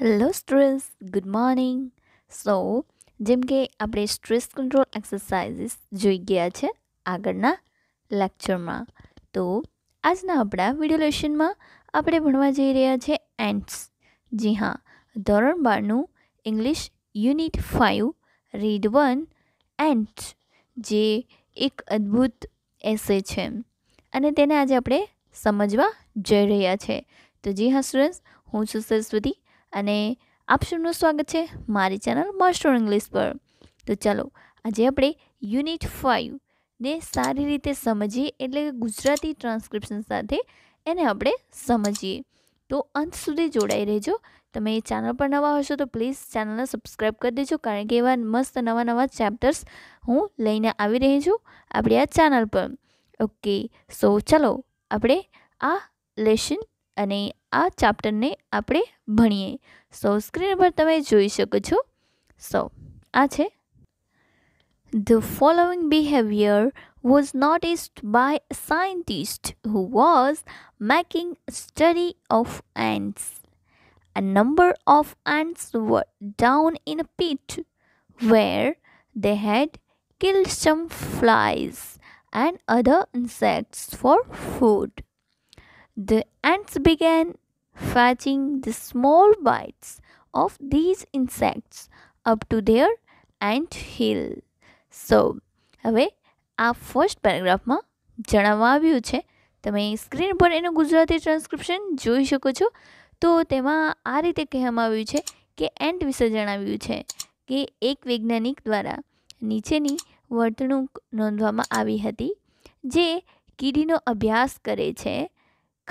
Hello stress good morning so જેમ કે આપણે સ્ટ્રેસ કંટ્રોલ એક્સરસાઇઝીસ જોઈ ગયા છે આગળના લેક્ચરમાં તો આજના આપણા વિડિયો લેશનમાં આપણે ભણવા જઈ રહ્યા છે એન્ડ્સ જી હા ધોરણ બારનું English unit five read one ants જે એક અદ્ભુત એસે છે અને તેને આજે આપણે સમજવા જઈ રહ્યા છે તો જી હા સ્ટુડન્ટ્સ હું છું સરસ્વતી અને આપ સૌનું સ્વાગત છે મારી ચેનલ માસ્ટર ઇંગ્લિશ પર તો ચાલો આજે આપણે યુનિટ ફાઇવ ને સારી રીતે સમજીએ એટલે કે ગુજરાતી ટ્રાન્સક્રિપ્શન સાથે એને આપણે સમજીએ તો અંત સુધી જોડાઈ રહેજો તમે એ ચેનલ પર નવા હશો તો પ્લીઝ ચેનલને સબસ્ક્રાઈબ કરી દેજો કારણ કે એવા મસ્ત નવા નવા ચેપ્ટર્સ હું લઈને આવી રહી છું આપણી આ ચેનલ પર ઓકે સો ચાલો આપણે આ લેશન અને આ ચાપ્ટરને આપણે ભણીએ સો સ્ક્રીન પર તમે જોઈ શકો છો સો આ છે the following behaviour was noticed by scientist who was making study of ants A number of ants were down in a pit where they had killed some flies and other insects for food. The ants began fetching the small bites of these insects up to their ant hill. So હવે આ first પેરેગ્રાફમાં જણાવવામાં આવ્યું છે તમે screen પર એનું Gujarati transcription જોઈ શકો છો તો તેમાં આ રીતે કહેવામાં આવ્યું છે કે એન્ટ વિશે જણાવ્યું છે કે એક વૈજ્ઞાનિક દ્વારા નીચેની વર્તણૂક નોંધવામાં આવી હતી જે કીડીનો અભ્યાસ કરે છે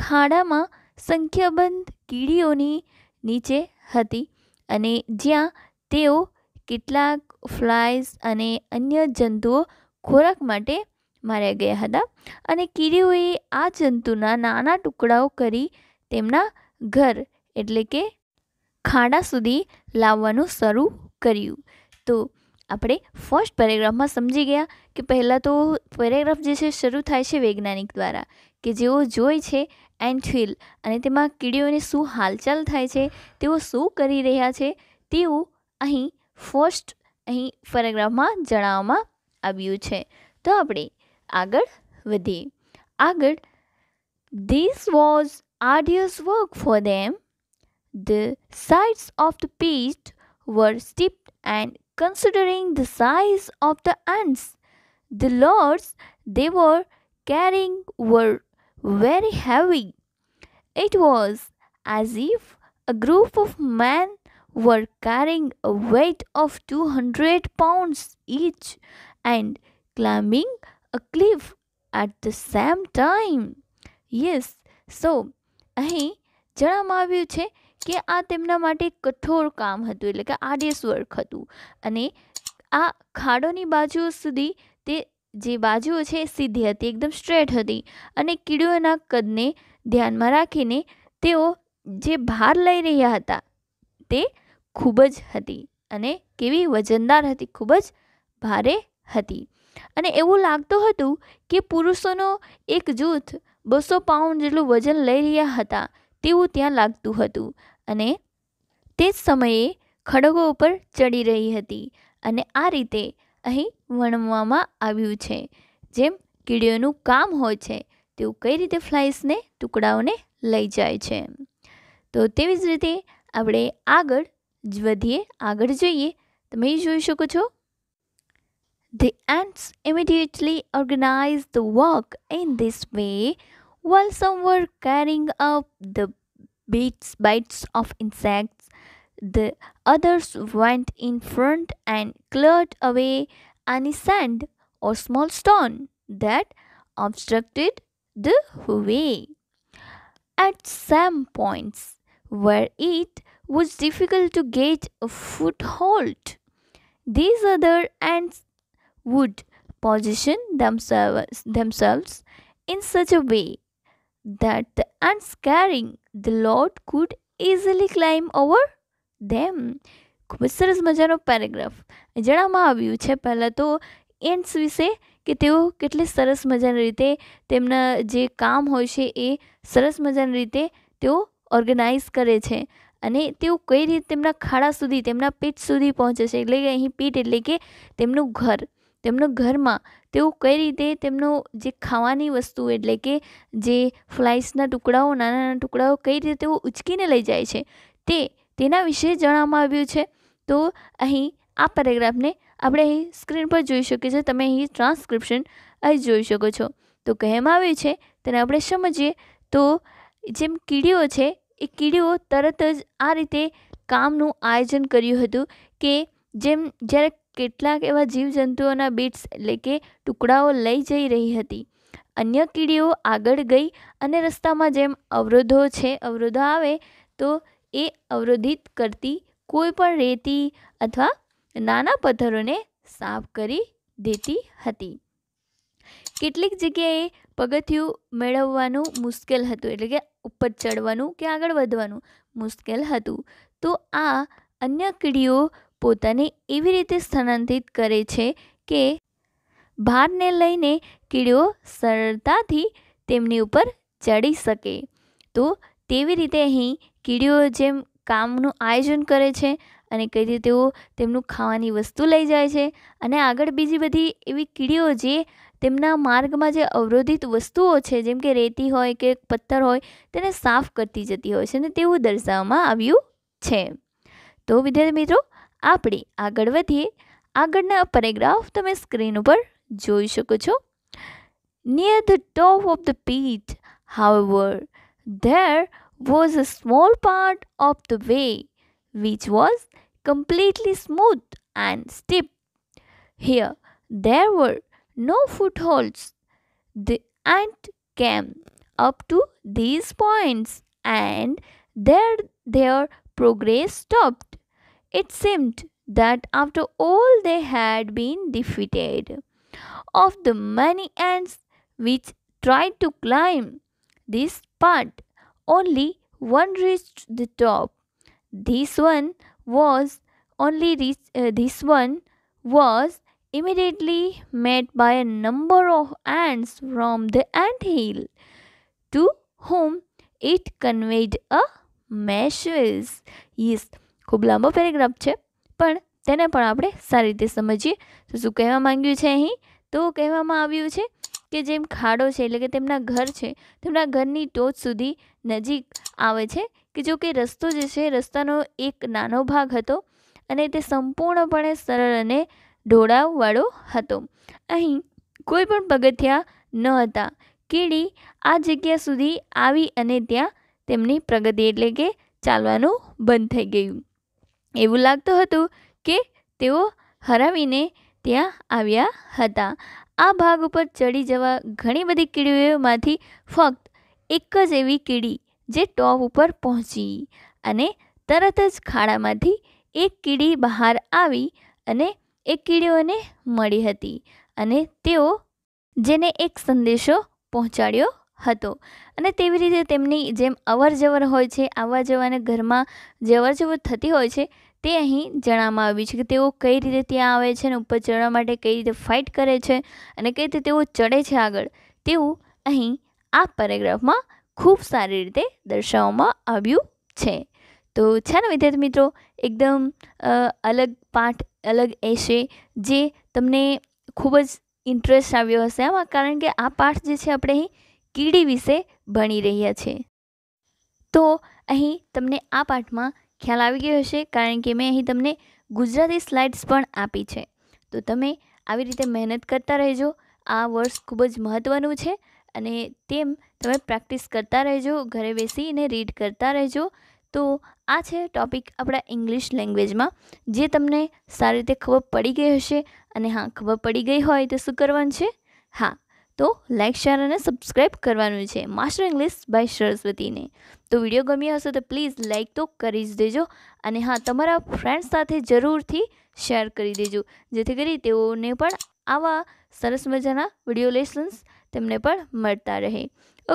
ખાડામાં સંખ્યાબંધ કીડીઓની નીચે હતી અને જ્યાં તેઓ કેટલાક ફ્લાઇઝ અને અન્ય જંતુઓ ખોરાક માટે માર્યા ગયા હતા અને કીડીઓએ આ જંતુના નાના ટુકડાઓ કરી તેમના ઘર એટલે કે ખાડા સુધી લાવવાનું શરૂ કર્યું તો આપણે ફર્સ્ટ પેરેગ્રાફમાં સમજી ગયા કે પહેલાં તો પેરેગ્રાફ જે છે શરૂ થાય છે વૈજ્ઞાનિક દ્વારા કે જેઓ જોઈ છે એન્થિલ અને તેમાં કીડીઓને શું હાલચાલ થાય છે તેઓ શું કરી રહ્યા છે તેવું અહીં ફર્સ્ટ અહીં પેરેગ્રાફમાં જણાવવામાં આવ્યું છે તો આપણે આગળ વધીએ આગળ this was arduous work for them the sides of the pitch were steeped and considering the size of the ants the loads they were carrying were very heavy. It was as if a group of men were carrying a weight of 200 pounds each and climbing a cliff at the same time. Yes, so અહીં જણાવવામાં આવ્યું છે કે આ તેમના માટે કઠોર કામ હતું એટલે કે આડેસ વર્ક હતું અને આ ખાડોની બાજુઓ સુધી તે જે બાજુઓ છે સીધી હતી એકદમ સ્ટ્રેટ હતી અને કીડીઓના કદને ધ્યાનમાં રાખીને તેઓ જે ભાર લઈ રહ્યા હતા તે ખૂબ જ હતી અને કેવી વજનદાર હતી ખૂબ જ ભારે હતી અને એવું લાગતું હતું કે પુરુષોનો એક જૂથ બસો પાઉન્ડ જેટલું વજન લઈ રહ્યા હતા તેવું ત્યાં લાગતું હતું અને તે જ સમયે ખડગો ઉપર ચડી રહી હતી અને આ રીતે અહીં વર્ણવવામાં આવ્યું છે જેમ કીડીઓનું કામ હોય છે તેવું કઈ રીતે ફ્લાઇસને ટુકડાઓને લઈ જાય છે તો તેવી જ રીતે આપણે આગળ વધીએ આગળ જોઈએ તમે જોઈ શકો છો The ants immediately organize the work in this way while some were carrying up the bits, bites of insects The others went in front and cleared away any sand or small stone that obstructed the way. At some points where it was difficult to get a foothold, these other ants would position themselves, themselves in such a way that the ants carrying the load could easily climb over ધેમ ખૂબ જ સરસ મજાનો paragraph જણાવવામાં આવ્યું છે પહેલાં તો ends વિશે કે તેઓ કેટલી સરસ મજાની રીતે તેમના જે કામ હોય છે એ સરસ મજાની રીતે તેઓ ઓર્ગેનાઇઝ કરે છે અને તેઓ કઈ રીતે તેમના ખાડા સુધી તેમના પીઠ સુધી પહોંચે છે એટલે કે અહીં પીઠ એટલે કે તેમનું ઘર તેમનું ઘરમાં તેઓ કઈ રીતે તેમનું જે ખાવાની વસ્તુ એટલે કે જે ફ્લાઇસના ટુકડાઓ નાના નાના ટુકડાઓ કઈ રીતે તેઓ ઉચકીને લઈ જાય છે તે તેના વિશે જણાવવામાં આવ્યું છે તો અહીં આ પેરેગ્રાફને આપણે અહીં સ્ક્રીન પર જોઈ શકીએ છીએ તમે અહીં ટ્રાન્સક્રિપ્શન અહીં જોઈ શકો છો તો કહેવામાં આવ્યું છે તેને આપણે સમજીએ તો જેમ કીડીઓ છે એ કીડીઓ તરત જ આ રીતે કામનું આયોજન કર્યું હતું કે જેમ જ્યારે કેટલાક એવા જીવજંતુઓના બીટ્સ એટલે કે ટુકડાઓ લઈ જઈ રહી હતી અન્ય કીડીઓ આગળ ગઈ અને રસ્તામાં જેમ અવરોધો છે અવરોધો આવે તો એ અવરોધિત કરતી કોઈ પણ રેતી અથવા નાના પથ્થરોને સાફ કરી દેતી હતી કેટલીક જગ્યાએ પગથિયું મેળવવાનું મુશ્કેલ હતું એટલે કે ઉપર ચડવાનું કે આગળ વધવાનું મુશ્કેલ હતું તો આ અન્ય કીડીઓ પોતાને એવી રીતે સ્થાનાંતરિત કરે છે કે ભારને લઈને કીડીઓ સરળતાથી તેમની ઉપર ચડી શકે તો તેવી રીતે અહીં કીડીઓ જેમ કામનું આયોજન કરે છે અને કઈ રીતે તેઓ તેમનું ખાવાની વસ્તુ લઈ જાય છે અને આગળ બીજી બધી એવી કીડીઓ જે તેમના માર્ગમાં જે અવરોધિત વસ્તુઓ છે જેમ કે રેતી હોય કે પથ્થર હોય તેને સાફ કરતી જતી હોય છે અને તેવું દર્શાવવામાં આવ્યું છે તો વિદ્યાર્થી મિત્રો આપણે આગળ વધીએ આગળના પેરેગ્રાફ તમે સ્ક્રીન ઉપર જોઈ શકો છો near the top of the pit however There was a small part of the way which was completely smooth and steep. Here there were no footholds. The ant came up to these points and there their progress stopped. It seemed that after all they had been defeated. Of the many ants which tried to climb this part. Only one reached the top. This one was only reached, uh, this one was immediately met by a number of ants from the ant hill, to whom it conveyed a message. Yes, ખૂબ લાંબો paragraph છે પણ તેને પણ આપણે સારી રીતે સમજીએ તો શું કહેવા માંગ્યું છે અહીં તો કહેવામાં આવ્યું છે કે જેમ ખાડો છે એટલે કે તેમના ઘર છે તેમના ઘરની ટોચ સુધી નજીક આવે છે કે જો કે રસ્તો જે છે રસ્તાનો એક નાનો ભાગ હતો અને તે સંપૂર્ણપણે સરળ અને ઢોળાવવાળો હતો અહીં કોઈ પણ પગથિયા ન હતા કીડી આ જગ્યા સુધી આવી અને ત્યાં તેમની પ્રગતિ એટલે કે ચાલવાનું બંધ થઈ ગયું એવું લાગતું હતું કે તેઓ હરાવીને ત્યાં આવ્યા હતા આ ભાગ ઉપર ચડી જવા ઘણી બધી કીડીઓમાંથી ફક્ત એક જ એવી કીડી જે ટોપ ઉપર પહોંચી અને તરત જ ખાડામાંથી એક કીડી બહાર આવી અને એ કીડીઓને મળી હતી અને તેઓ જેને એક સંદેશો પહોંચાડ્યો હતો અને તેવી રીતે તેમની જેમ અવર જવર હોય છે આવવા જવાને ઘરમાં જે જવર થતી હોય છે તે અહીં જણાવવામાં આવ્યું છે કે તેઓ કઈ રીતે ત્યાં આવે છે અને ઉપર ચડવા માટે કઈ રીતે ફાઇટ કરે છે અને કઈ રીતે તેઓ ચડે છે આગળ તેવું અહીં આ પેરેગ્રાફમાં ખૂબ સારી રીતે દર્શાવવામાં આવ્યું છે તો છે ને વિદ્યાર્થી મિત્રો એકદમ અલગ પાઠ અલગ એશે જે તમને ખૂબ જ ઇન્ટરેસ્ટ આવ્યો હશે આમાં કારણ કે આ પાઠ જે છે આપણે અહીં કીડી વિશે ભણી રહ્યા છે તો અહીં તમને આ પાઠમાં ખ્યાલ આવી ગયો હશે કારણ કે મેં અહીં તમને ગુજરાતી સ્લાઇડ્સ પણ આપી છે તો તમે આવી રીતે મહેનત કરતા રહેજો આ વર્ષ ખૂબ જ મહત્ત્વનું છે અને તેમ તમે પ્રેક્ટિસ કરતા રહેજો ઘરે બેસીને રીડ કરતા રહેજો તો આ છે ટૉપિક આપણા ઇંગ્લિશ લેંગ્વેજમાં જે તમને સારી રીતે ખબર પડી ગઈ હશે અને હા ખબર પડી ગઈ હોય તો શું કરવાનું છે હા તો લાઇક શેર અને સબસ્ક્રાઈબ કરવાનું છે માસ્ટર ઇંગ્લિશ બાય સરસ્વતીને તો વિડીયો ગમ્યો હશે તો પ્લીઝ લાઇક તો કરી જ દેજો અને હા તમારા ફ્રેન્ડ્સ સાથે જરૂરથી શેર કરી દેજો જેથી કરી તેઓને પણ આવા સરસ મજાના વિડીયો લેસન્સ તેમને પણ મળતા રહે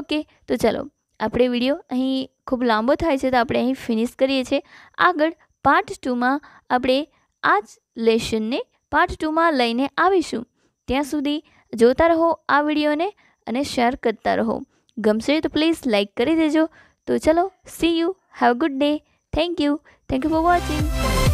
ઓકે તો ચાલો આપણે વિડીયો અહીં ખૂબ લાંબો થાય છે તો આપણે અહીં ફિનિશ કરીએ છીએ આગળ પાર્ટ ટુમાં આપણે આ જ લેશનને પાર્ટ ટુમાં લઈને આવીશું ત્યાં સુધી જોતા રહો આ વિડીયોને અને શેર કરતા રહો ગમશે તો પ્લીઝ લાઇક કરી દેજો તો ચલો see you have good day thank you thank you for watching